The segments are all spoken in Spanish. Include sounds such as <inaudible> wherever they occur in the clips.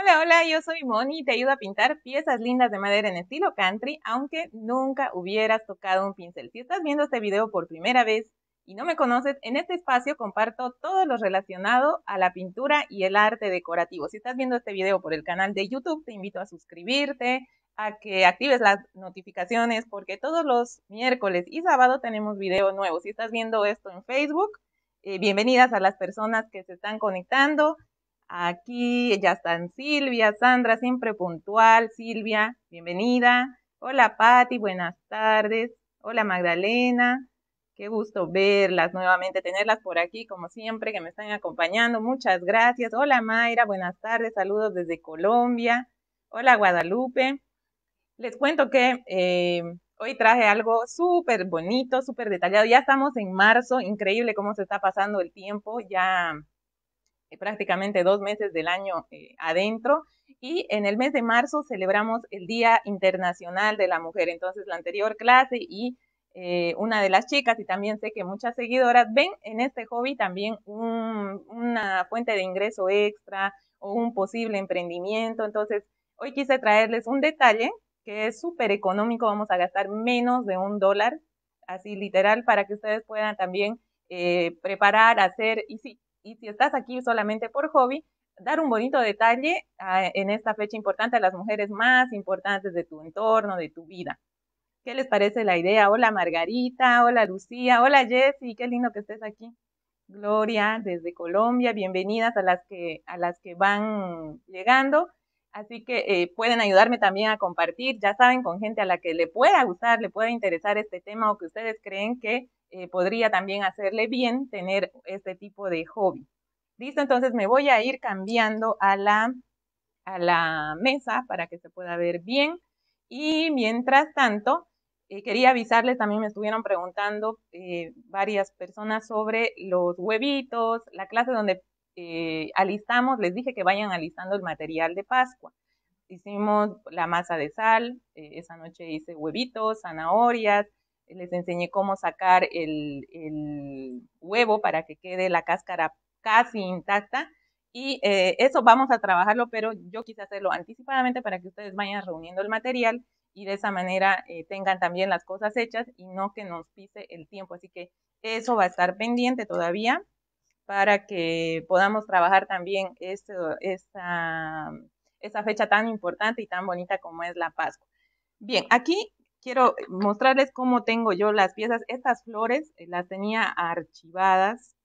Hola, hola, yo soy Moni y te ayudo a pintar piezas lindas de madera en estilo country, aunque nunca hubieras tocado un pincel. Si estás viendo este video por primera vez y no me conoces, en este espacio comparto todo lo relacionado a la pintura y el arte decorativo. Si estás viendo este video por el canal de YouTube, te invito a suscribirte, a que actives las notificaciones, porque todos los miércoles y sábado tenemos video nuevo. Si estás viendo esto en Facebook, eh, bienvenidas a las personas que se están conectando. Aquí ya están Silvia, Sandra, siempre puntual. Silvia, bienvenida. Hola Patti, buenas tardes. Hola Magdalena, qué gusto verlas nuevamente, tenerlas por aquí como siempre que me están acompañando. Muchas gracias. Hola Mayra, buenas tardes. Saludos desde Colombia. Hola Guadalupe. Les cuento que eh, hoy traje algo súper bonito, súper detallado. Ya estamos en marzo, increíble cómo se está pasando el tiempo. Ya eh, prácticamente dos meses del año eh, adentro. Y en el mes de marzo celebramos el Día Internacional de la Mujer. Entonces, la anterior clase y eh, una de las chicas, y también sé que muchas seguidoras, ven en este hobby también una fuente de ingreso extra o un posible emprendimiento. Entonces, hoy quise traerles un detalle que es súper económico. Vamos a gastar menos de un dólar, así literal, para que ustedes puedan también preparar, hacer y sí, y si estás aquí solamente por hobby, dar un bonito detalle ah, en esta fecha importante a las mujeres más importantes de tu entorno, de tu vida. ¿Qué les parece la idea? Hola Margarita, hola Lucía, hola Jessy, qué lindo que estés aquí. Gloria desde Colombia, bienvenidas a las que a las que van llegando. Así que eh, pueden ayudarme también a compartir, ya saben, con gente a la que le pueda gustar, le pueda interesar este tema o que ustedes creen que eh, podría también hacerle bien tener este tipo de hobby. Listo, entonces me voy a ir cambiando a la, a la mesa para que se pueda ver bien. Y mientras tanto, eh, quería avisarles, también me estuvieron preguntando varias personas sobre los huevitos, la clase donde eh, alistamos, les dije que vayan alistando el material de Pascua. Hicimos la masa de sal, eh, esa noche hice huevitos, zanahorias, les enseñé cómo sacar el, el, huevo para que quede la cáscara casi intacta. Y eh, eso vamos a trabajarlo, pero yo quise hacerlo anticipadamente para que ustedes vayan reuniendo el material y de esa manera tengan también las cosas hechas y no que nos pise el tiempo. Así que eso va a estar pendiente todavía para que podamos trabajar también este, esta, fecha tan importante y tan bonita como es la Pascua. Bien, aquí quiero mostrarles cómo tengo yo las piezas. Estas flores eh, las tenía archivadas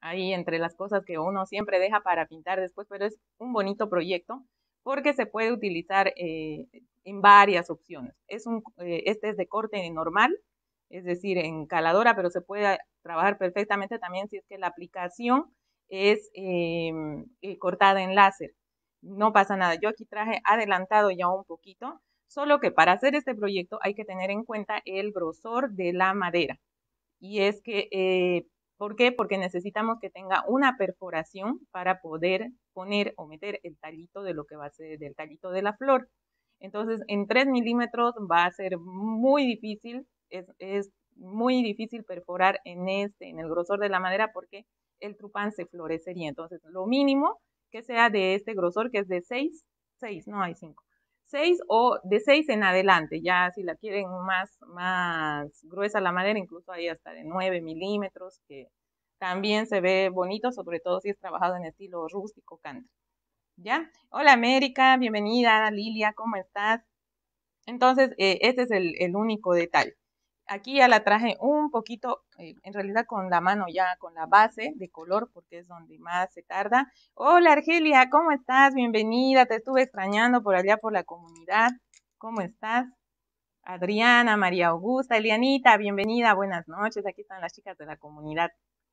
ahí entre las cosas que uno siempre deja para pintar después, pero es un bonito proyecto porque se puede utilizar eh, en varias opciones. Es un, eh, este es de corte normal, es decir, en caladora, pero se puede trabajar perfectamente también si es que la aplicación es em, eh, cortada en láser. No pasa nada. Yo aquí traje adelantado ya un poquito, solo que para hacer este proyecto hay que tener en cuenta el grosor de la madera. Y es que, eh, ¿por qué? Porque necesitamos que tenga una perforación para poder poner o meter el talito de lo que va a ser del talito de la flor. Entonces, en 3 milímetros va a ser muy difícil es, muy difícil perforar en este, en el grosor de la madera, porque el trupán se florecería. Entonces, lo mínimo que sea de este grosor, que es de 6, 6, no hay 5, 6 o de 6 en adelante, ya si la quieren más, más gruesa la madera, incluso ahí hasta de 9 milímetros, que también se ve bonito, sobre todo si es trabajado en estilo rústico country. ¿Ya? Hola América, bienvenida, Lilia, ¿cómo estás? Entonces, eh, este es el único detalle. Aquí ya la traje un poquito, eh, en realidad con la mano ya, con la base de color, porque es donde más se tarda. Hola Argelia, ¿cómo estás? Bienvenida, te estuve extrañando por allá por la comunidad. ¿Cómo estás? Adriana, María Augusta, Elianita, bienvenida, buenas noches. Aquí están las chicas de la comunidad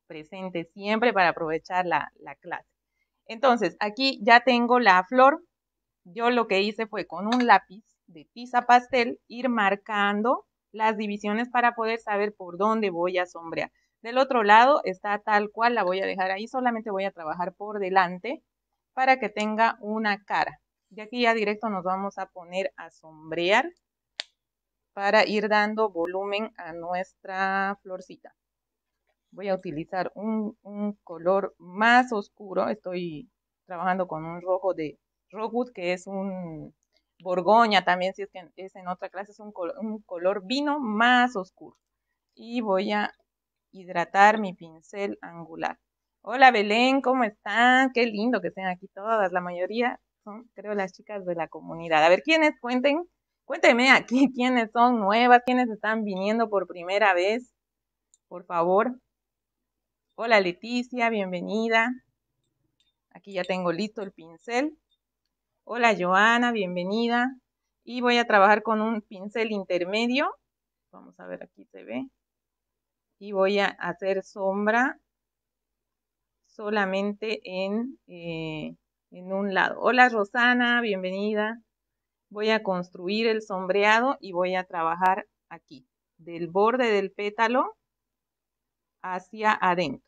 presentes siempre para aprovechar la, clase. Entonces, aquí ya tengo la flor. Yo lo que hice fue con un lápiz de pizza pastel ir marcando las divisiones para poder saber por dónde voy a sombrear. Del otro lado está tal cual, la voy a dejar ahí, solamente voy a trabajar por delante para que tenga una cara. y aquí ya directo nos vamos a poner a sombrear para ir dando volumen a nuestra florcita. Voy a utilizar un, un color más oscuro, estoy trabajando con un rojo de Rockwood, que es un Borgoña también, si es que es en otra clase, es un, color vino más oscuro. Y voy a hidratar mi pincel angular. Hola Belén, ¿cómo están? Qué lindo que estén aquí todas, la mayoría son, creo, las chicas de la comunidad. A ver, ¿quiénes cuenten? Cuéntenme aquí <laughs> quiénes son nuevas, quiénes están viniendo por primera vez, por favor. Hola Leticia, bienvenida. Aquí ya tengo listo el pincel. Hola Joana, bienvenida. Y voy a trabajar con un pincel intermedio. Vamos a ver, aquí se ve. Y voy a hacer sombra solamente en, eh, en un lado. Hola Rosana, bienvenida. Voy a construir el sombreado y voy a trabajar aquí, del borde del pétalo hacia adentro.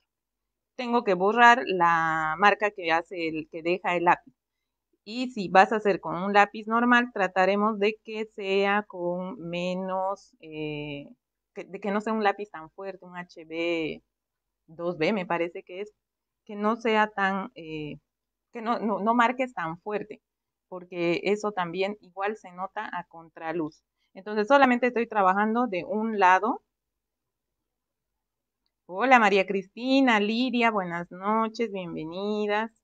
Tengo que borrar la marca que hace el que deja el lápiz. Y si vas a hacer con un lápiz normal, trataremos de que sea con menos, eh, de que no sea un lápiz tan fuerte, un HB 2B me parece que es, que no sea tan, eh, que no, no marques tan fuerte, porque eso también igual se nota a contraluz. Entonces solamente estoy trabajando de un lado Hola María Cristina, Liria, buenas noches, bienvenidas.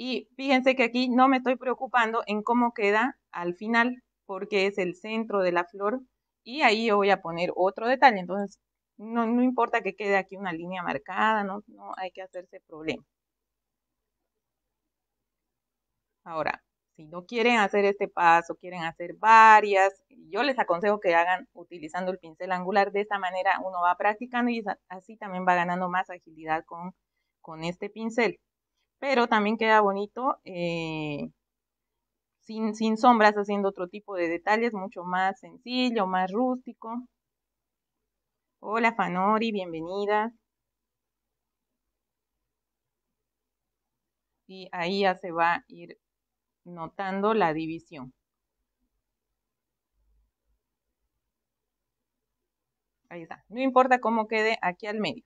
Y fíjense que aquí no me estoy preocupando en cómo queda al final, porque es el centro de la flor y ahí yo voy a poner otro detalle. Entonces, no, importa que quede aquí una línea marcada, no, no hay que hacerse problema. Ahora, si no quieren hacer este paso, quieren hacer varias, yo les aconsejo que hagan utilizando el pincel angular. De esta manera uno va practicando y así también va ganando más agilidad con, con este pincel pero también queda bonito eh, sin, sombras, haciendo otro tipo de detalles, mucho más sencillo, más rústico. Hola Fanori, bienvenida. Y ahí ya se va a ir notando la división. Ahí está. No importa cómo quede aquí al medio.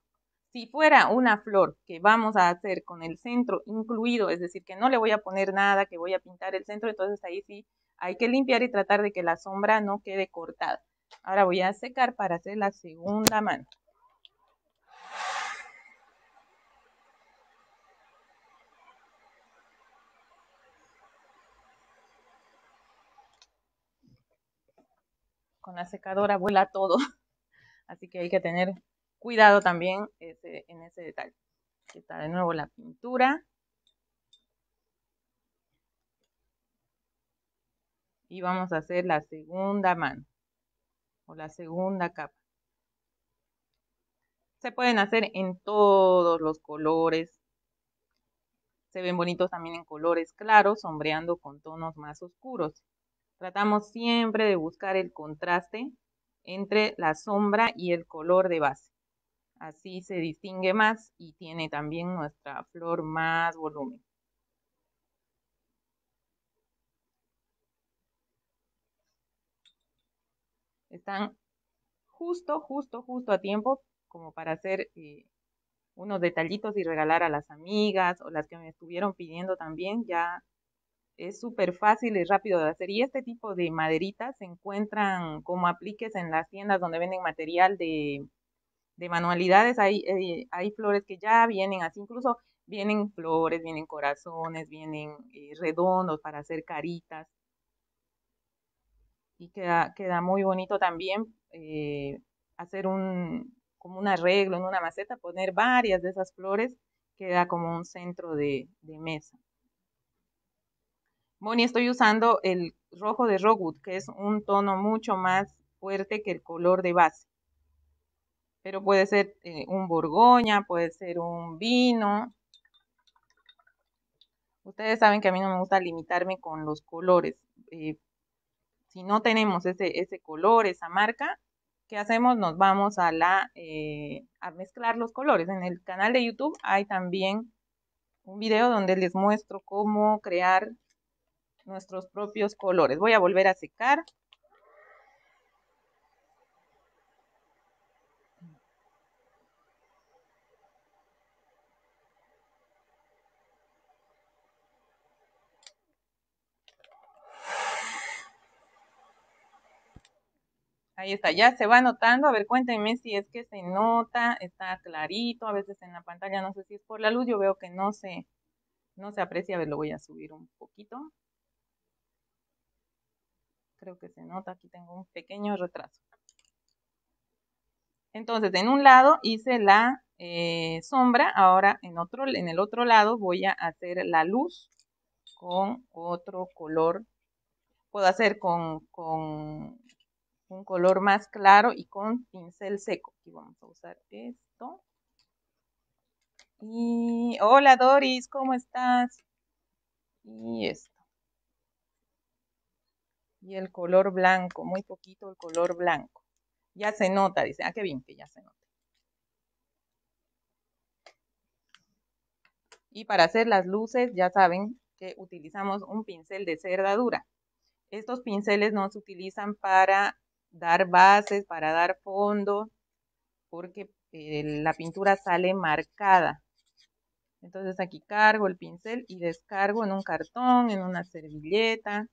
Si fuera una flor que vamos a hacer con el centro incluido, es decir, que no le voy a poner nada, que voy a pintar el centro, entonces ahí sí hay que limpiar y tratar de que la sombra no quede cortada. Ahora voy a secar para hacer la segunda mano. Con la secadora vuela todo, <laughs> así que hay que tener cuidado también en ese detalle. Aquí está de nuevo la pintura. Y vamos a hacer la segunda mano o la segunda capa. Se pueden hacer en todos los colores. Se ven bonitos también en colores claros, sombreando con tonos más oscuros. Tratamos siempre de buscar el contraste entre la sombra y el color de base. Así se distingue más y tiene también nuestra flor más volumen. Están justo, justo, justo a tiempo como para hacer eh, unos detallitos y regalar a las amigas o las que me estuvieron pidiendo también. Ya es súper fácil y rápido de hacer. Y este tipo de maderitas se encuentran como apliques en las tiendas donde venden material de de manualidades, hay, eh, hay flores que ya vienen así, incluso vienen flores, vienen corazones, vienen eh, redondos para hacer caritas. Y queda, queda muy bonito también eh, hacer un, como un arreglo en una maceta, poner varias de esas flores, queda como un centro de, mesa. y estoy usando el rojo de Rockwood, que es un tono mucho más fuerte que el color de base pero puede ser eh, un borgoña, puede ser un vino. Ustedes saben que a mí no me gusta limitarme con los colores. Eh, si no tenemos ese, ese color, esa marca, ¿qué hacemos? Nos vamos a, la, eh, a mezclar los colores. En el canal de YouTube hay también un video donde les muestro cómo crear nuestros propios colores. Voy a volver a secar. Ahí está, ya se va notando. A ver, cuéntenme si es que se nota, está clarito. A veces en la pantalla, no sé si es por la luz, yo veo que no se, no se aprecia. A ver, lo voy a subir un poquito. Creo que se nota, aquí tengo un pequeño retraso. Entonces, en un lado hice la eh, sombra, ahora en, otro, en el otro lado voy a hacer la luz con otro color. Puedo hacer con un color más claro y con pincel seco. Aquí vamos a usar esto. Y hola Doris, ¿cómo estás? Y esto. Y el color blanco, muy poquito el color blanco. Ya se nota, dice. Ah, qué bien que ya se nota. Y para hacer las luces, ya saben que utilizamos un pincel de dura Estos pinceles no se utilizan para dar bases, para dar fondo, porque eh, la pintura sale marcada. Entonces aquí cargo el pincel y descargo en un cartón, en una servilleta.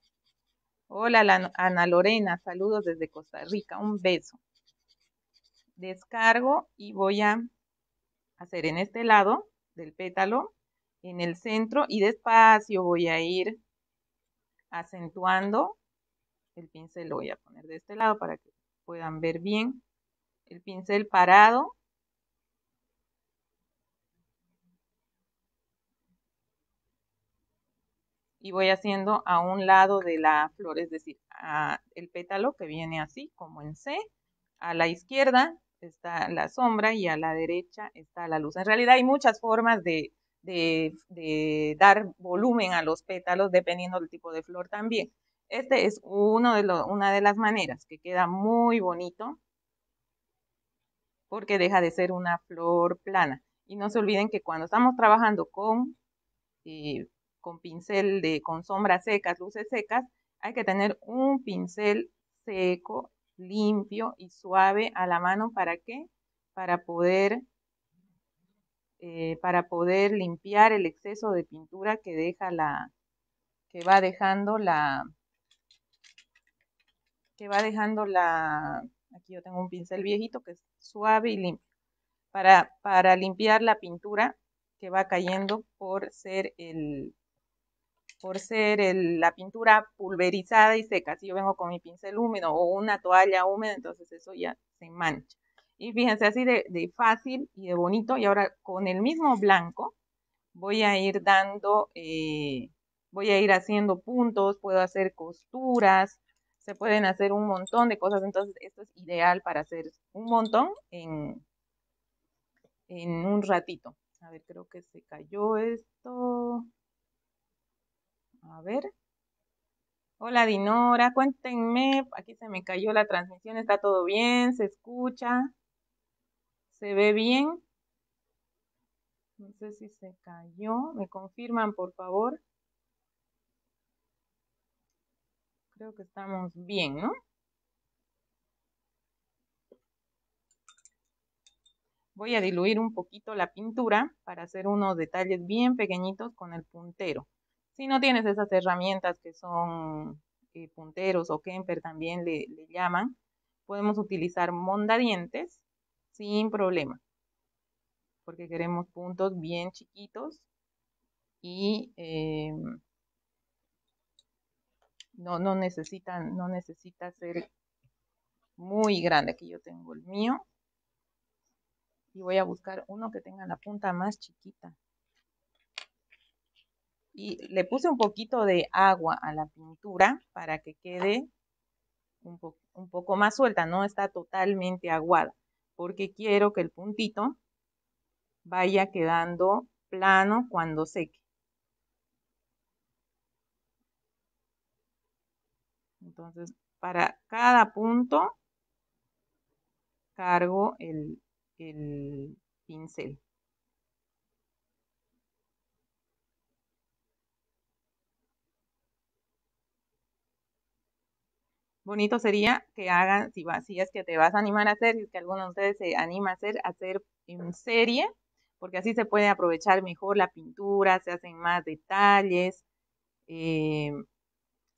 Hola Ana Lorena, saludos desde Costa Rica, un beso. Descargo y voy a hacer en este lado del pétalo, en el centro y despacio voy a ir acentuando el pincel lo voy a poner de este lado para que puedan ver bien el pincel parado y voy haciendo a un lado de la flor, es decir, a el pétalo que viene así como en C, a la izquierda está la sombra y a la derecha está la luz. En realidad hay muchas formas de dar volumen a los pétalos dependiendo del tipo de flor también. Este es una de las maneras que queda muy bonito porque deja de ser una flor plana. Y no se olviden que cuando estamos trabajando con, eh, con pincel de, con sombras secas, luces secas, hay que tener un pincel seco, limpio y suave a la mano para qué? Para poder, eh, para poder limpiar el exceso de pintura que deja la, que va dejando la, que va dejando la, aquí yo tengo un pincel viejito que es suave y limpio, para, para limpiar la pintura que va cayendo por ser el, por ser el, la pintura pulverizada y seca. Si yo vengo con mi pincel húmedo o una toalla húmeda, entonces eso ya se mancha. Y fíjense, así de, fácil y de bonito. Y ahora con el mismo blanco voy a ir dando, eh, voy a ir haciendo puntos, puedo hacer costuras, se pueden hacer un montón de cosas, entonces esto es ideal para hacer un montón en, en un ratito. A ver, creo que se cayó esto. A ver. Hola Dinora, cuéntenme, aquí se me cayó la transmisión, está todo bien, se escucha, se ve bien. No sé si se cayó, me confirman por favor. creo que estamos bien, ¿no? Voy a diluir un poquito la pintura para hacer unos detalles bien pequeñitos con el puntero. Si no tienes esas herramientas que son eh, punteros o Kemper también le, llaman, podemos utilizar mondadientes sin problema. Porque queremos puntos bien chiquitos y eh, no, necesitan, no necesita ser muy grande. Aquí yo tengo el mío. Y voy a buscar uno que tenga la punta más chiquita. Y le puse un poquito de agua a la pintura para que quede un, un poco más suelta, no está totalmente aguada, porque quiero que el puntito vaya quedando plano cuando seque. Entonces, para cada punto cargo el, pincel. bonito sería que hagan, si, va, si es que te vas a animar a hacer, si es que alguno de ustedes se anima a hacer, hacer en serie, porque así se puede aprovechar mejor la pintura, se hacen más detalles, eh,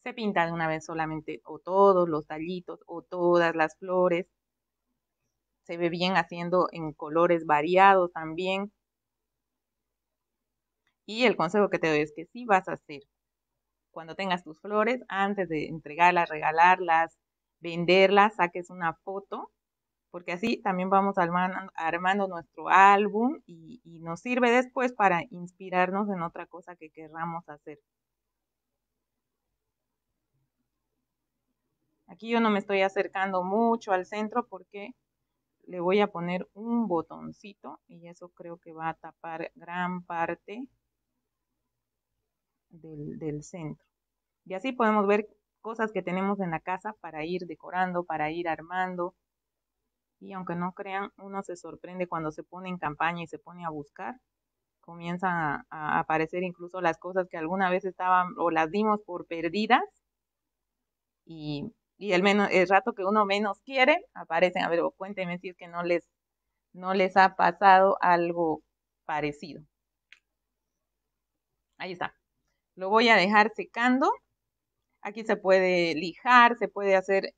se pinta de una vez solamente o todos los tallitos o todas las flores. Se ve bien haciendo en colores variados también. Y el consejo que te doy es que sí vas a hacer. Cuando tengas tus flores, antes de entregarlas, regalarlas, venderlas, saques una foto, porque así también vamos armando, nuestro álbum y, y nos sirve después para inspirarnos en otra cosa que querramos hacer. Aquí yo no me estoy acercando mucho al centro porque le voy a poner un botoncito y eso creo que va a tapar gran parte del, centro. Y así podemos ver cosas que tenemos en la casa para ir decorando, para ir armando. Y aunque no crean, uno se sorprende cuando se pone en campaña y se pone a buscar. Comienzan a, aparecer incluso las cosas que alguna vez estaban o las dimos por perdidas. Y y el, rato que uno menos quiere, aparecen. A ver, cuéntenme si es que no les, no les ha pasado algo parecido. Ahí está. Lo voy a dejar secando. Aquí se puede lijar, se puede hacer,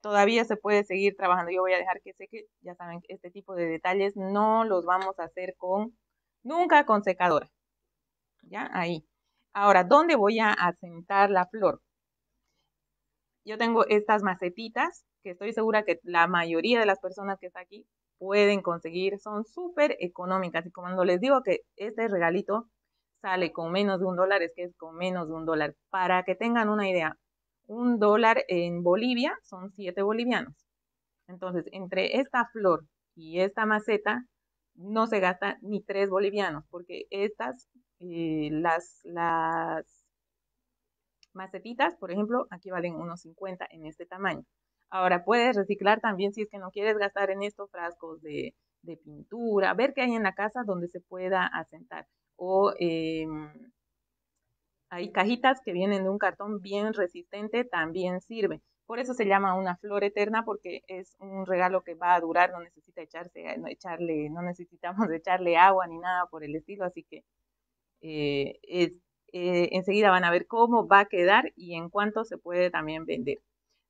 todavía se puede seguir trabajando. Yo voy a dejar que seque, ya saben, este tipo de detalles no los vamos a hacer con, nunca con secadora. Ya, ahí. Ahora, ¿dónde voy a asentar la flor? yo tengo estas macetitas que estoy segura que la mayoría de las personas que están aquí pueden conseguir, son súper económicas. Y como les digo que este regalito sale con menos de un dólar, es que es con menos de un dólar. Para que tengan una idea, un dólar en Bolivia son siete bolivianos. Entonces, entre esta flor y esta maceta no se gasta ni tres bolivianos, porque estas, eh, las, las macetitas, por ejemplo, aquí valen unos 50 en este tamaño. Ahora puedes reciclar también si es que no quieres gastar en estos frascos de, pintura, ver qué hay en la casa donde se pueda asentar. O em, hay cajitas que vienen de un cartón bien resistente, también sirve. Por eso se llama una flor eterna, porque es un regalo que va a durar, no necesita echarse, no, echarle, no necesitamos <laughs> echarle agua ni nada por el estilo, así que eh, es eh, enseguida van a ver cómo va a quedar y en cuánto se puede también vender.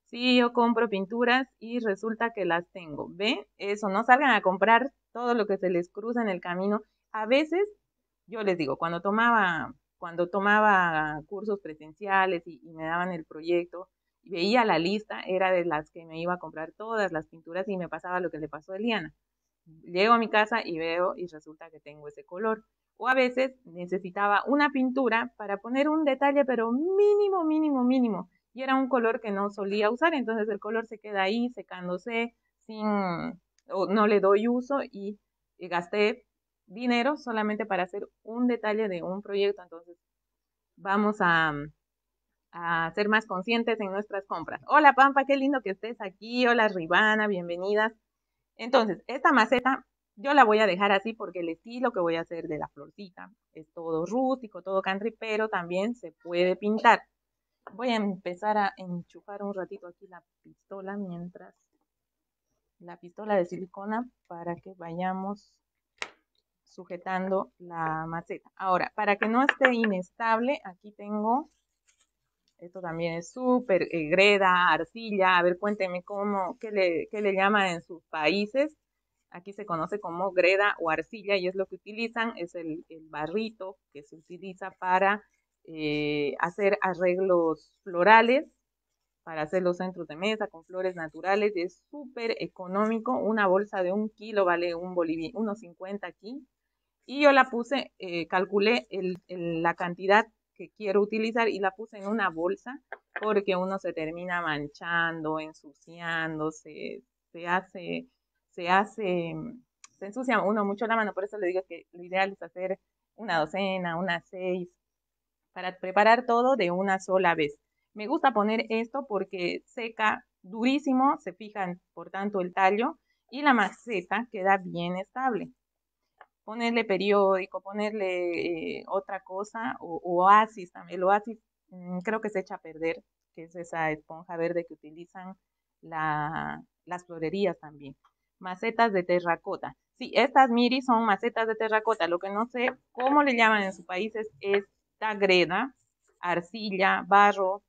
Si yo compro pinturas y resulta que las tengo, ¿ve? Eso, no salgan a comprar todo lo que se les cruza en el camino. A veces, yo les digo, cuando tomaba, cuando tomaba cursos presenciales y, y me daban el proyecto, veía la lista, era de las que me iba a comprar todas las pinturas y me pasaba lo que le pasó a Eliana. Llego a mi casa y veo y resulta que tengo ese color o a veces necesitaba una pintura para poner un detalle, pero mínimo, mínimo, mínimo. Y era un color que no solía usar, entonces el color se queda ahí secándose, sin, o no le doy uso y, gasté dinero solamente para hacer un detalle de un proyecto. Entonces vamos a, ser más conscientes en nuestras compras. Hola Pampa, qué lindo que estés aquí. Hola Ribana, bienvenidas. Entonces, esta maceta yo la voy a dejar así porque el estilo que voy a hacer de la florcita es todo rústico, todo country, pero también se puede pintar. Voy a empezar a enchufar un ratito aquí la pistola mientras la pistola de silicona para que vayamos sujetando la maceta. Ahora, para que no esté inestable, aquí tengo, esto también es súper eh, greda, arcilla, a ver, cuénteme cómo, qué le, qué le llaman en sus países. Aquí se conoce como greda o arcilla y es lo que utilizan, es el, barrito que se utiliza para eh, hacer arreglos florales, para hacer los centros de mesa con flores naturales. Es súper económico, una bolsa de un kilo vale un unos 50 aquí. Y yo la puse, eh, calculé la cantidad que quiero utilizar y la puse en una bolsa porque uno se termina manchando, ensuciando, se hace se hace, se ensucia uno mucho la mano, por eso le digo que lo ideal es hacer una docena, unas seis, para preparar todo de una sola vez. Me gusta poner esto porque seca durísimo, se fijan por tanto el tallo y la maceta queda bien estable. Ponerle periódico, ponerle eh, otra cosa oasis también. El oasis mm, creo que se echa a perder, que es esa esponja verde que utilizan las florerías también macetas de terracota. Sí, estas miri son macetas de terracota. Lo que no sé cómo le llaman en su país es, esta tagreda, arcilla, barro.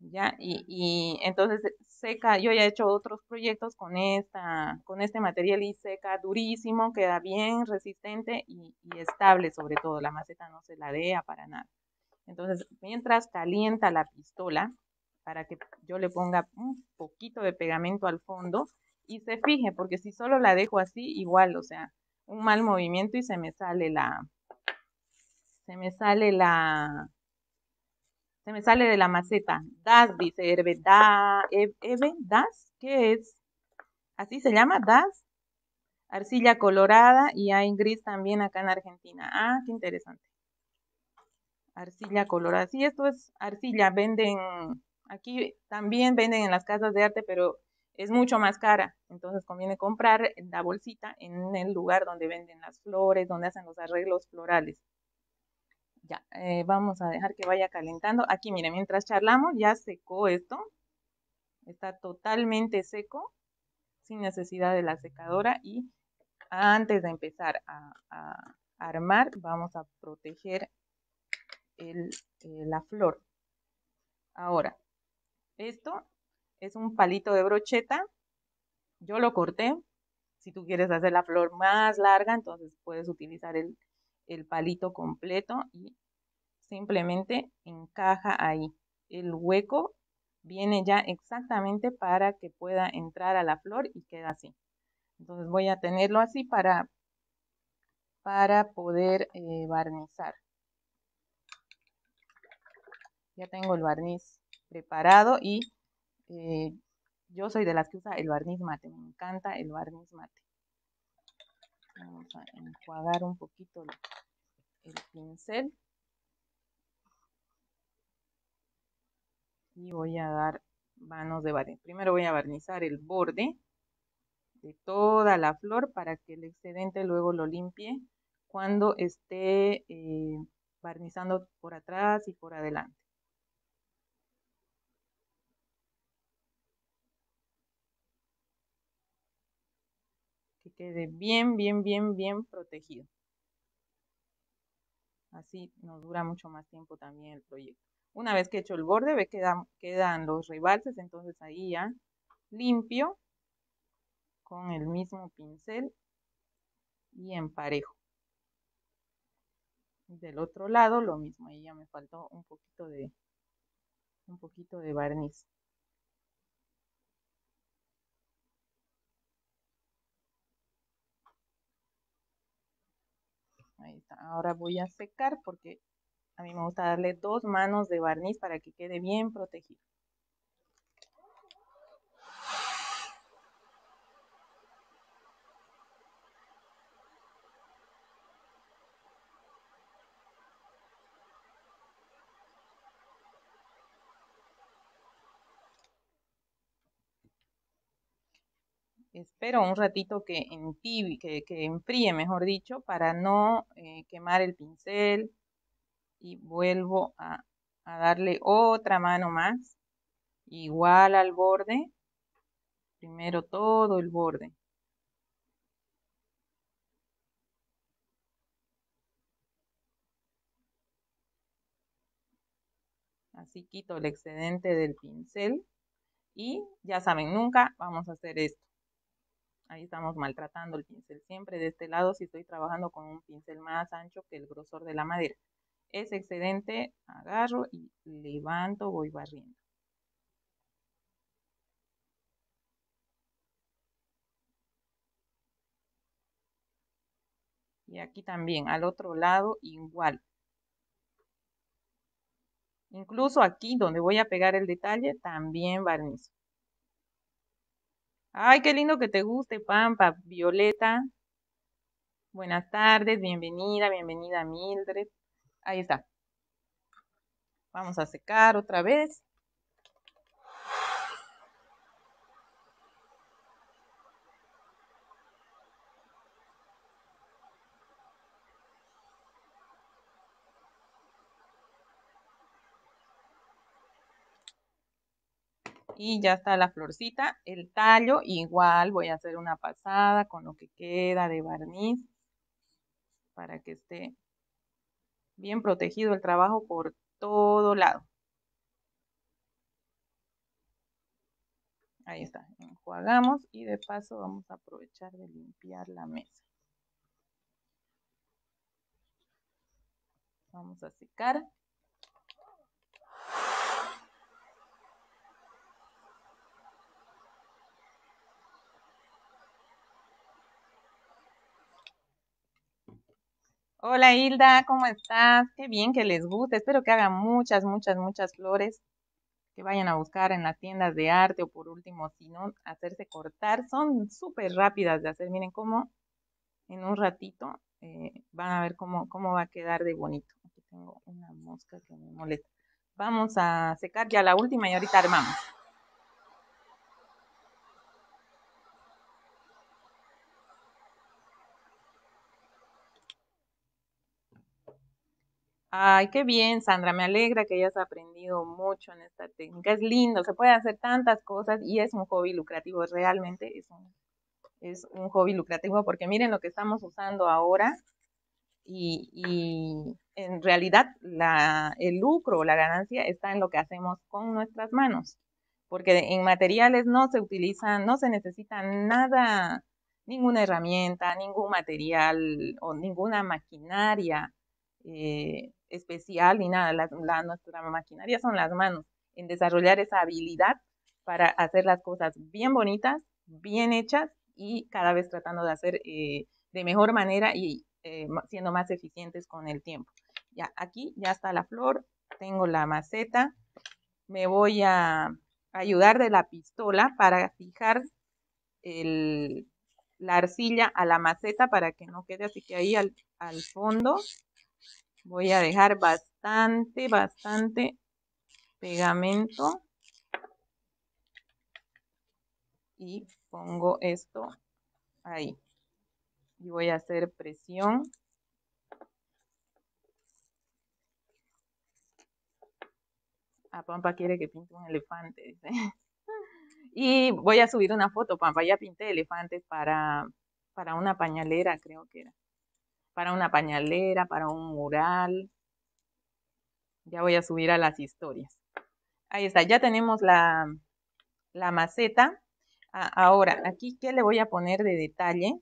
Ya, y, entonces seca, yo ya he hecho otros proyectos con esta, con este material y seca durísimo, queda bien resistente y, y estable sobre todo, la maceta no se ladea para nada. Entonces, mientras calienta la pistola, para que yo le ponga un poquito de pegamento al fondo, y se fije, porque si solo la dejo así, igual, o sea, un mal movimiento y se me sale la, se me sale la, se me sale de la maceta. Das, dice Herbe, da, das, ¿qué es? Así se llama, das, arcilla colorada y hay gris también acá en Argentina. Ah, qué interesante. Arcilla colorada. Sí, esto es arcilla, venden, aquí también venden en las casas de arte, pero es mucho más cara. Entonces conviene comprar la bolsita en el lugar donde venden las flores, donde hacen los arreglos florales. Ya, eh, vamos a dejar que vaya calentando. Aquí, mire, mientras charlamos ya secó esto. Está totalmente seco, sin necesidad de la secadora. Y antes de empezar a, armar, vamos a proteger eh, la flor. Ahora, esto es un palito de brocheta. Yo lo corté. Si tú quieres hacer la flor más larga, entonces puedes utilizar el, palito completo y simplemente encaja ahí. El hueco viene ya exactamente para que pueda entrar a la flor y queda así. Entonces voy a tenerlo así para, para poder eh, barnizar. Ya tengo el barniz preparado y eh, yo soy de las que usa el barniz mate, me encanta el barniz mate. Vamos a enjuagar un poquito el pincel. Y voy a dar manos de barniz. Primero voy a barnizar el borde de toda la flor para que el excedente luego lo limpie cuando esté eh, barnizando por atrás y por adelante. quede bien, bien, bien, bien protegido. Así nos dura mucho más tiempo también el proyecto. Una vez que he hecho el borde, ve que quedan, los rebalses, entonces ahí ya limpio con el mismo pincel y emparejo. Del otro lado lo mismo, ahí ya me faltó un poquito de un poquito de barniz. Ahora voy a secar porque a mí me gusta darle dos manos de barniz para que quede bien protegido. espero un ratito que, enfríe, mejor dicho, para no eh, quemar el pincel. Y vuelvo a darle otra mano más, igual al borde. Primero todo el borde. Así quito el excedente del pincel. Y ya saben, nunca vamos a hacer esto. Ahí estamos maltratando el pincel. Siempre de este lado, si estoy trabajando con un pincel más ancho que el grosor de la madera. es excedente agarro y levanto, voy barriendo. Y aquí también, al otro lado igual. Incluso aquí donde voy a pegar el detalle, también barnizo. Ay, qué lindo que te guste, Pampa. Violeta. Buenas tardes, bienvenida, bienvenida Mildred. Ahí está. Vamos a secar otra vez. Y ya está la florcita, el tallo, igual voy a hacer una pasada con lo que queda de barniz para que esté bien protegido el trabajo por todo lado. Ahí está, enjuagamos y de paso vamos a aprovechar de limpiar la mesa. Vamos a secar. Hola Hilda, ¿cómo estás? Qué bien que les guste. Espero que hagan muchas, muchas, muchas flores que vayan a buscar en las tiendas de arte o por último, si no, hacerse cortar. Son súper rápidas de hacer. Miren cómo en un ratito eh, van a ver cómo, cómo va a quedar de bonito. Aquí tengo una mosca que me molesta. Vamos a secar ya la última y ahorita armamos. Ay, qué bien, Sandra, me alegra que hayas aprendido mucho en esta técnica. Es lindo, se puede hacer tantas cosas y es un hobby lucrativo, realmente es un, hobby lucrativo porque miren lo que estamos usando ahora y, en realidad la, el lucro, la ganancia está en lo que hacemos con nuestras manos, porque en materiales no se utilizan, no se necesita nada, ninguna herramienta, ningún material o ninguna maquinaria. Eh, especial ni nada. La, nuestra maquinaria son las manos, en desarrollar esa habilidad para hacer las cosas bien bonitas, bien hechas y cada vez tratando de hacer eh, de mejor manera y eh, siendo más eficientes con el tiempo. Ya aquí ya está la flor, tengo la maceta, me voy a ayudar de la pistola para fijar la arcilla a la maceta para que no quede así que ahí al, al fondo voy a dejar bastante, bastante pegamento. Y pongo esto ahí. Y voy a hacer presión. A ah, Pampa quiere que pinte un elefante, <laughs> Y voy a subir una foto, Pampa. Ya pinté elefantes para, para una pañalera, creo que era para una pañalera, para un mural. Ya voy a subir a las historias. Ahí está, ya tenemos la, la maceta. ahora, aquí, ¿qué le voy a poner de detalle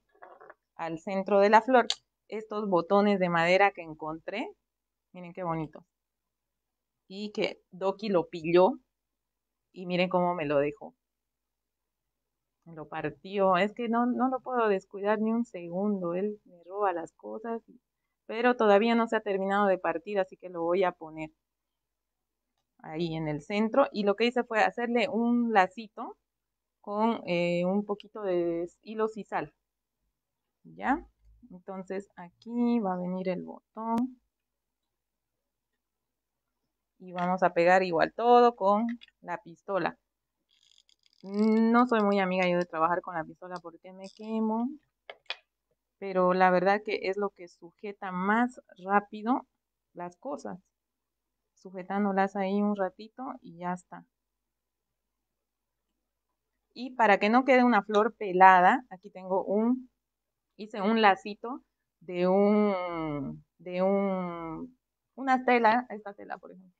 al centro de la flor? Estos botones de madera que encontré. Miren qué bonito. Y que Doki lo pilló. Y miren cómo me lo dejó lo partió. Es que no, no lo puedo descuidar ni un segundo. Él me roba las cosas, pero todavía no se ha terminado de partir, así que lo voy a poner ahí en el centro. Y lo que hice fue hacerle un lacito con eh, un poquito de hilo sisal. ¿Ya? Entonces aquí va a venir el botón. Y vamos a pegar igual todo con la pistola. No soy muy amiga yo de trabajar con la pistola porque me quemo, pero la verdad que es lo que sujeta más rápido las cosas, sujetándolas ahí un ratito y ya está. Y para que no quede una flor pelada, aquí tengo un, hice un lacito de un, de un, una tela, esta tela por ejemplo,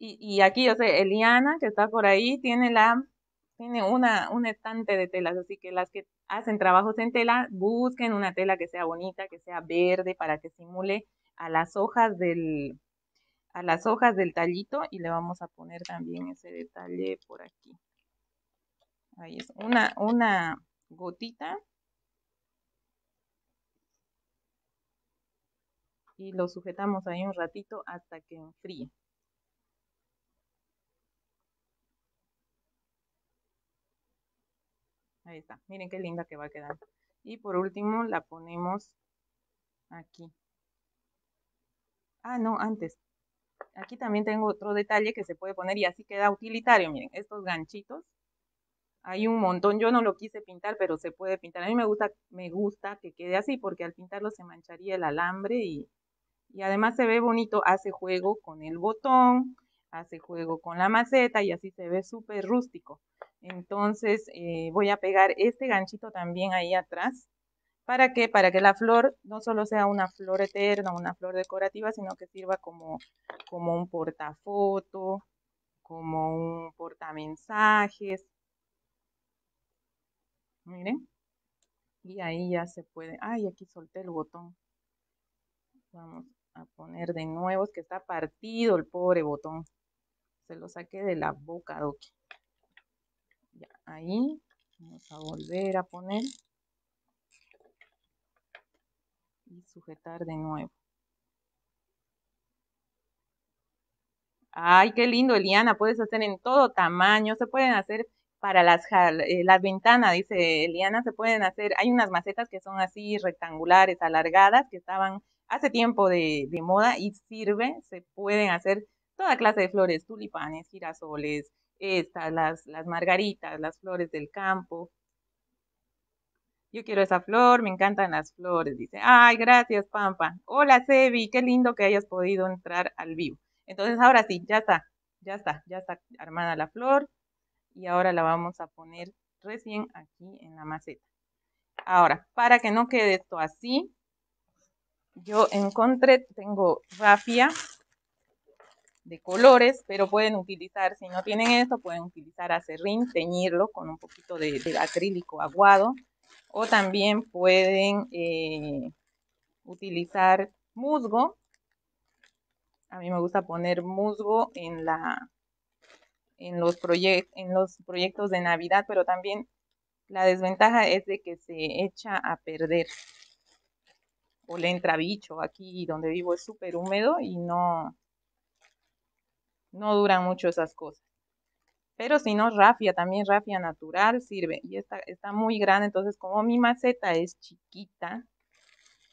y, y, aquí, yo sé, Eliana, que está por ahí, tiene la tiene una, un estante de telas, así que las que hacen trabajos en tela, busquen una tela que sea bonita, que sea verde, para que simule a las hojas del, a las hojas del tallito y le vamos a poner también ese detalle por aquí. Ahí es, una, una gotita. Y lo sujetamos ahí un ratito hasta que enfríe. Ahí está. Miren qué linda que va a quedar. Y por último la ponemos aquí. Ah, no, antes. Aquí también tengo otro detalle que se puede poner y así queda utilitario. Miren, estos ganchitos. Hay un montón. Yo no lo quise pintar, pero se puede pintar. A mí me gusta, me gusta que quede así porque al pintarlo se mancharía el alambre y, y además se ve bonito. Hace juego con el botón, hace juego con la maceta y así se ve súper rústico. Entonces eh, voy a pegar este ganchito también ahí atrás. ¿Para qué? Para que la flor no solo sea una flor eterna, una flor decorativa, sino que sirva como, como un portafoto, como un portamensajes. Miren. Y ahí ya se puede. Ay, aquí solté el botón. Vamos a poner de nuevo, es que está partido el pobre botón. Se lo saqué de la boca, Doki ahí vamos a volver a poner y sujetar de nuevo ay qué lindo Eliana puedes hacer en todo tamaño se pueden hacer para las, eh, las ventanas, dice Eliana, se pueden hacer, hay unas macetas que son así rectangulares, alargadas, que estaban hace tiempo de, de moda y sirve, se pueden hacer toda clase de flores, tulipanes, girasoles, estas, las, las margaritas, las flores del campo. Yo quiero esa flor, me encantan las flores. Dice, ay, gracias, Pampa. Hola, Sebi, qué lindo que hayas podido entrar al vivo. Entonces, ahora sí, ya está, ya está, ya está armada la flor y ahora la vamos a poner recién aquí en la maceta. Ahora, para que no quede esto así, yo encontré, tengo rafia, de colores, pero pueden utilizar, si no tienen esto, pueden utilizar acerrín, teñirlo con un poquito de, acrílico aguado, o también pueden eh, utilizar musgo. A mí me gusta poner musgo en, la, en, los en los proyectos de Navidad, pero también la desventaja es de que se echa a perder o le entra bicho. Aquí donde vivo es súper húmedo y no, no duran mucho esas cosas. Pero si no, rafia, también rafia natural sirve. Y esta está muy grande, entonces como mi maceta es chiquita,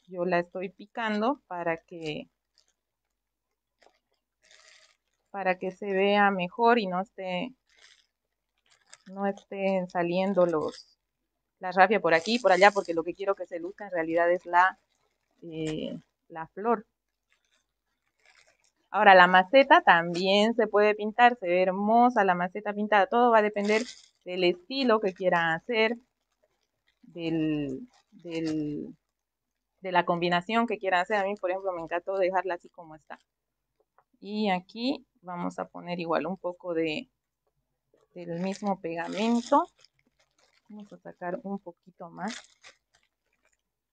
yo la estoy picando para que para que se vea mejor y no esté no estén saliendo los la rafia por aquí y por allá porque lo que quiero que se luzca en realidad es la eh, la flor Ahora, la maceta también se puede pintar, se ve hermosa la maceta pintada, todo va a depender del estilo que quieran hacer, de la combinación que quieran hacer. A mí, por ejemplo, me encantó dejarla así como está. Y aquí vamos a poner igual un poco de, del mismo pegamento. Vamos a sacar un poquito más.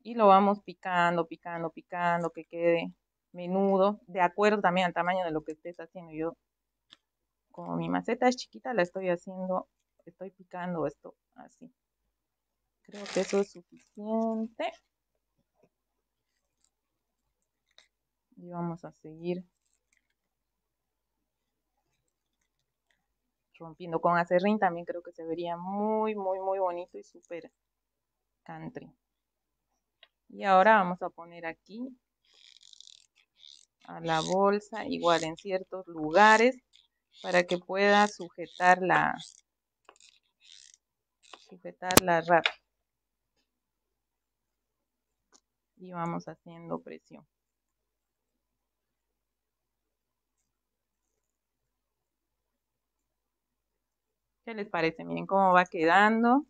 Y lo vamos picando, picando, picando, que quede menudo, de acuerdo también al tamaño de lo que estés haciendo. Yo, como mi maceta es chiquita, la estoy haciendo, estoy picando esto así. Creo que eso es suficiente. Y vamos a seguir rompiendo con acerrín. También creo que se vería muy, muy, muy bonito y súper country. Y ahora vamos a poner aquí a la bolsa, igual en ciertos lugares, para que pueda sujetar la, sujetar la Y vamos haciendo presión. ¿Qué les parece? Miren cómo va quedando.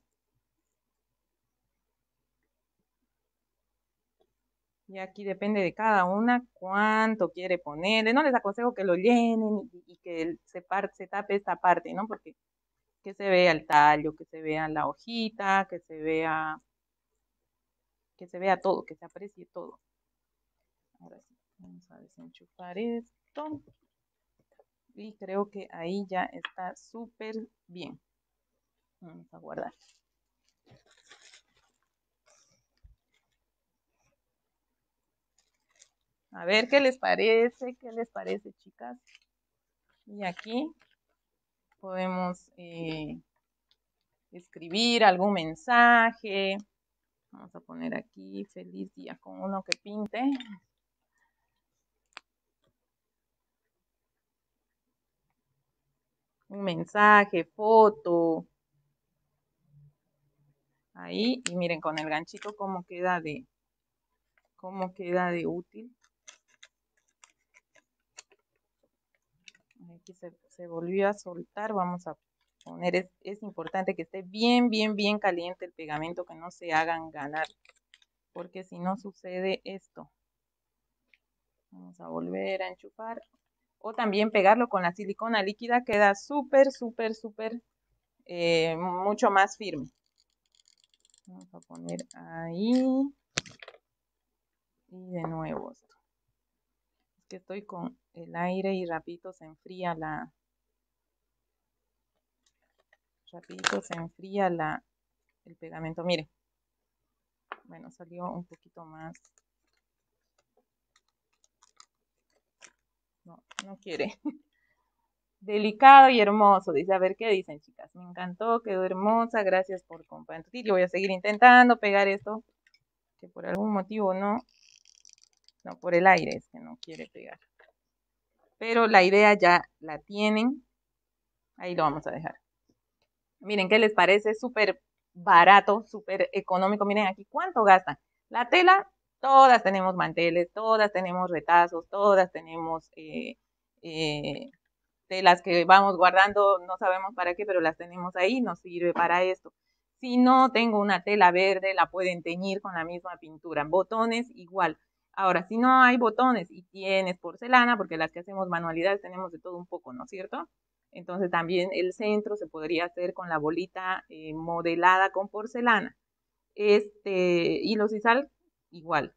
Y aquí depende de cada una cuánto quiere ponerle. No les aconsejo que lo llenen y, que se, tape esta parte, ¿no? Porque que se vea el tallo, que se vea la hojita, que se vea que se vea todo, que se aprecie todo. Ahora sí, vamos a desenchufar esto. Y creo que ahí ya está súper bien. Vamos a guardar. A ver qué les parece, qué les parece, chicas. Y aquí podemos eh, escribir algún mensaje. Vamos a poner aquí feliz día con uno que pinte. Un mensaje, foto. Ahí, y miren con el ganchito cómo queda de cómo queda de útil. aquí se, volvió a soltar, vamos a poner, es, importante que esté bien, bien, bien caliente el pegamento, que no se hagan ganar, porque si no sucede esto. Vamos a volver a enchufar, o también pegarlo con la silicona líquida, queda súper, súper, súper, eh, mucho más firme. Vamos a poner ahí, y de nuevo esto. Es que estoy con el aire y rapidito se enfría la rapidito se enfría la el pegamento mire bueno salió un poquito más no no quiere <laughs> delicado y hermoso dice a ver qué dicen chicas me encantó quedó hermosa gracias por compartir yo voy a seguir intentando pegar esto que por algún motivo no no por el aire es que no quiere pegar pero la idea ya la tienen. Ahí lo vamos a dejar. Miren, ¿qué les parece? Súper barato, súper económico. Miren aquí cuánto gastan. La tela, todas tenemos manteles, todas tenemos retazos, todas tenemos eh, eh, telas que vamos guardando, no sabemos para qué, pero las tenemos ahí, nos sirve para esto. Si no tengo una tela verde, la pueden teñir con la misma pintura. Botones igual. Ahora, si no hay botones y tienes porcelana, porque las que hacemos manualidades tenemos de todo un poco, ¿no es cierto? Entonces también el centro se podría hacer con la bolita eh, modelada con porcelana. Este, y sal sisal igual.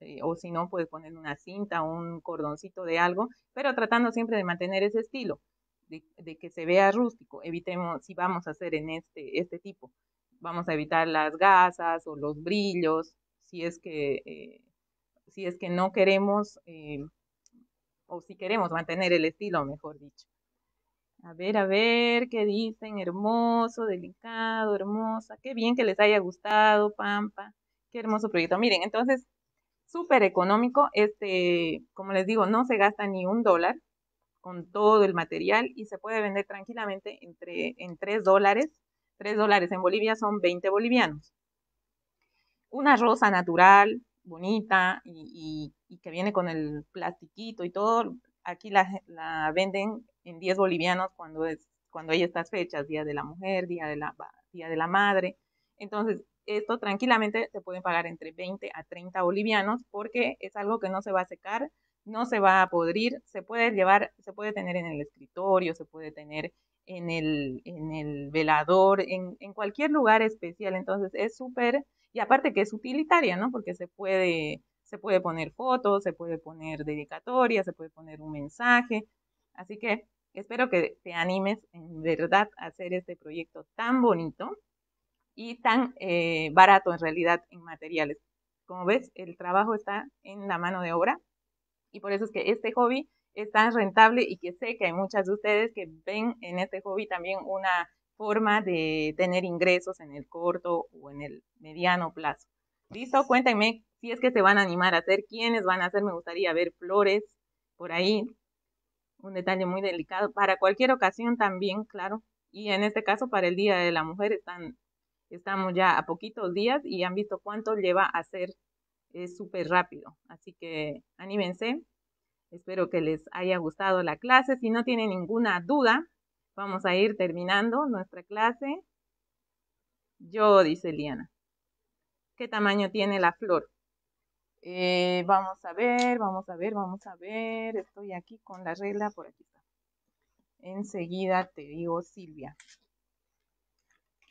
Eh, o si no, puedes poner una cinta, un cordoncito de algo, pero tratando siempre de mantener ese estilo, de, que se vea rústico. Evitemos, si vamos a hacer en este, este tipo, vamos a evitar las gasas o los brillos, si es que... Eh, si es que no queremos, eh, o si queremos mantener el estilo, mejor dicho. A ver, a ver, ¿qué dicen? Hermoso, delicado, hermosa. Qué bien que les haya gustado, Pampa. Qué hermoso proyecto. Miren, entonces, súper económico. Este, como les digo, no se gasta ni un dólar con todo el material y se puede vender tranquilamente entre, en tres dólares. Tres dólares en Bolivia son 20 bolivianos. Una rosa natural, bonita y, que viene con el plastiquito y todo, aquí la, venden en 10 bolivianos cuando es cuando hay estas fechas, Día de la Mujer, Día de la, Día de la Madre. Entonces, esto tranquilamente se pueden pagar entre 20 a 30 bolivianos porque es algo que no se va a secar, no se va a podrir, se puede llevar, se puede tener en el escritorio, se puede tener en el, en el velador, en, en cualquier lugar especial. Entonces, es súper y aparte que es utilitaria, ¿no? Porque se puede, se puede poner fotos, se puede poner dedicatoria, se puede poner un mensaje. Así que espero que te animes en verdad a hacer este proyecto tan bonito y tan eh, barato en realidad en materiales. Como ves, el trabajo está en la mano de obra y por eso es que este hobby es tan rentable y que sé que hay muchas de ustedes que ven en este hobby también una forma de tener ingresos en el corto o en el mediano plazo. Listo, cuéntenme si es que se van a animar a hacer, quiénes van a hacer, me gustaría ver flores por ahí, un detalle muy delicado, para cualquier ocasión también, claro, y en este caso para el Día de la Mujer están, estamos ya a poquitos días y han visto cuánto lleva a hacer, es súper rápido, así que anímense, espero que les haya gustado la clase, si no tienen ninguna duda, Vamos a ir terminando nuestra clase. Yo, dice Liana. ¿Qué tamaño tiene la flor? Eh, vamos a ver, vamos a ver, vamos a ver. Estoy aquí con la regla, por aquí está. Enseguida te digo, Silvia,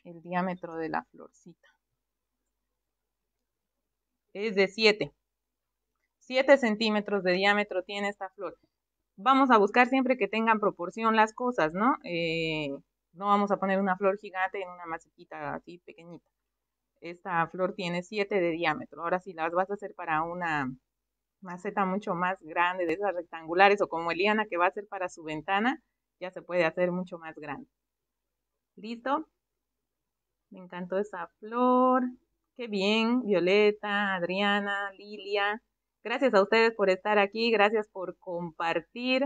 el diámetro de la florcita. Es de 7. 7 centímetros de diámetro tiene esta flor vamos a buscar siempre que tengan proporción las cosas, ¿no? Eh, no vamos a poner una flor gigante en una masiquita así pequeñita. Esta flor tiene 7 de diámetro. Ahora si las vas a hacer para una maceta mucho más grande, de esas rectangulares o como Eliana que va a hacer para su ventana, ya se puede hacer mucho más grande. ¿Listo? Me encantó esa flor. Qué bien, Violeta, Adriana, Lilia. Gracias a ustedes por estar aquí, gracias por compartir.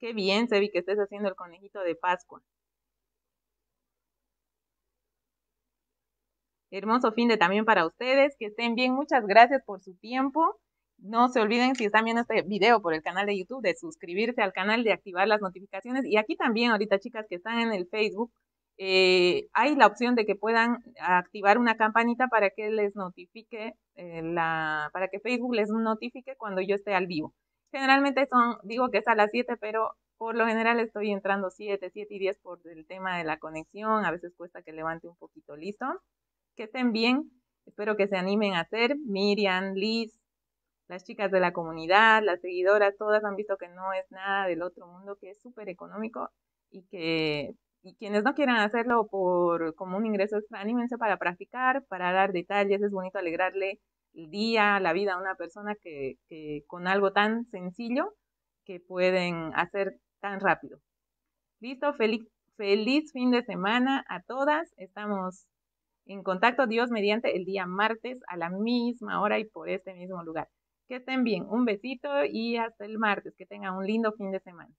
Qué bien, Sebi, que estés haciendo el conejito de Pascua. Hermoso fin de también para ustedes, que estén bien, muchas gracias por su tiempo. No se olviden, si están viendo este video por el canal de YouTube, de suscribirse al canal, de activar las notificaciones. Y aquí también, ahorita chicas que están en el Facebook, eh, hay la opción de que puedan activar una campanita para que les notifique eh, la, para que Facebook les notifique cuando yo esté al vivo. Generalmente son, digo que es a las 7, pero por lo general estoy entrando 7, 7 y 10 por el tema de la conexión. A veces cuesta que levante un poquito, listo. Que estén bien. Espero que se animen a hacer. Miriam, Liz, las chicas de la comunidad, las seguidoras, todas han visto que no es nada del otro mundo, que es súper económico y que y quienes no quieran hacerlo por como un ingreso extra, anímense para practicar, para dar detalles, es bonito alegrarle el día, la vida a una persona que, con algo tan sencillo que pueden hacer tan rápido. Listo, feliz, feliz fin de semana a todas. Estamos en contacto, Dios, mediante el día martes a la misma hora y por este mismo lugar. Que estén bien, un besito y hasta el martes. Que tengan un lindo fin de semana.